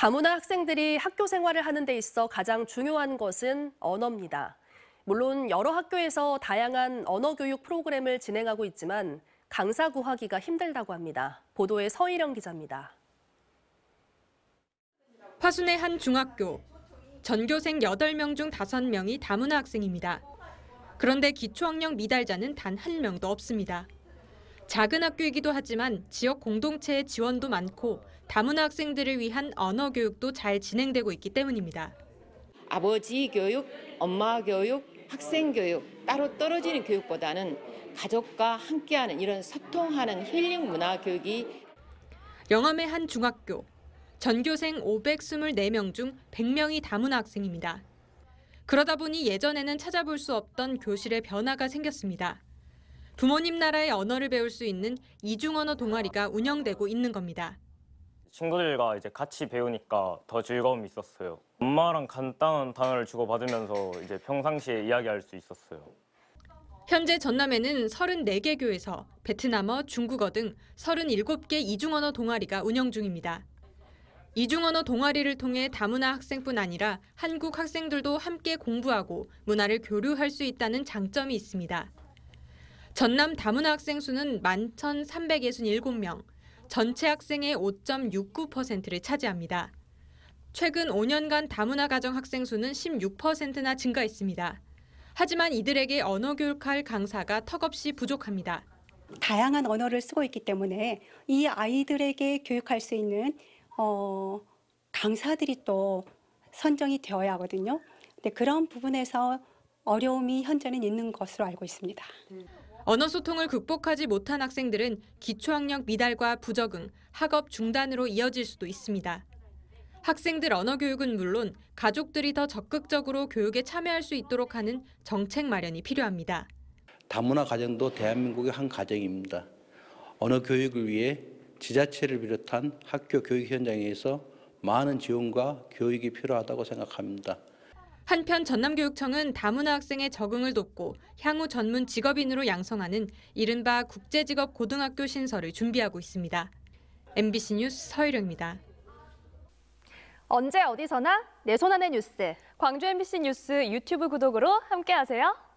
다문화 학생들이 학교 생활을 하는 데 있어 가장 중요한 것은 언어입니다. 물론 여러 학교에서 다양한 언어 교육 프로그램을 진행하고 있지만 강사 구하기가 힘들다고 합니다. 보도에 서일영 기자입니다. 파순의 한 중학교. 전교생 8명 중 5명이 다문화 학생입니다. 그런데 기초학력 미달자는 단 한 명도 없습니다. 작은 학교이기도 하지만 지역 공동체의 지원도 많고 다문화 학생들을 위한 언어 교육도 잘 진행되고 있기 때문입니다. 아버지 교육, 엄마 교육, 학생 교육 따로 떨어지는 교육보다는 가족과 함께하는 이런 소통하는 힐링 문화 교육이 영암의 한 중학교 전교생 524명 중 100명이 다문화 학생입니다. 그러다 보니 예전에는 찾아볼 수 없던 교실의 변화가 생겼습니다. 부모님 나라의 언어를 배울 수 있는 이중 언어 동아리가 운영되고 있는 겁니다. 친구들과 이제 같이 배우니까 더 즐거움이 있었어요. 엄마랑 간단한 단어를 주고받으면서 이제 평상시에 이야기할 수 있었어요. 현재 전남에는 34개 교에서 베트남어, 중국어 등 37개 이중언어 동아리가 운영 중입니다. 이중언어 동아리를 통해 다문화 학생뿐 아니라 한국 학생들도 함께 공부하고 문화를 교류할 수 있다는 장점이 있습니다. 전남 다문화 학생 수는 11,367명, 전체 학생의 5.69%를 차지합니다. 최근 5년간 다문화 가정 학생 수는 16%나 증가했습니다. 하지만 이들에게 언어 교육할 강사가 턱없이 부족합니다. 다양한 언어를 쓰고 있기 때문에 이 아이들에게 교육할 수 있는 어, 강사들이 또 선정이 되어야 하거든요. 근데 그런 부분에서 어려움이 현재는 있는 것으로 알고 있습니다. 언어 소통을 극복하지 못한 학생들은 기초학력 미달과 부적응, 학업 중단으로 이어질 수도 있습니다. 학생들 언어 교육은 물론 가족들이 더 적극적으로 교육에 참여할 수 있도록 하는 정책 마련이 필요합니다. 다문화 가정도 대한민국의 한 가정입니다. 언어 교육을 위해 지자체를 비롯한 학교 교육 현장에서 많은 지원과 교육이 필요하다고 생각합니다. 한편 전남교육청은 다문화 학생의 적응을 돕고 향후 전문 직업인으로 양성하는 이른바 국제직업 고등학교 신설을 준비하고 있습니다. MBC 뉴스 서희령입니다. 언제 어디서나 내 손안의 뉴스. 광주 MBC 뉴스 유튜브 구독으로 함께하세요.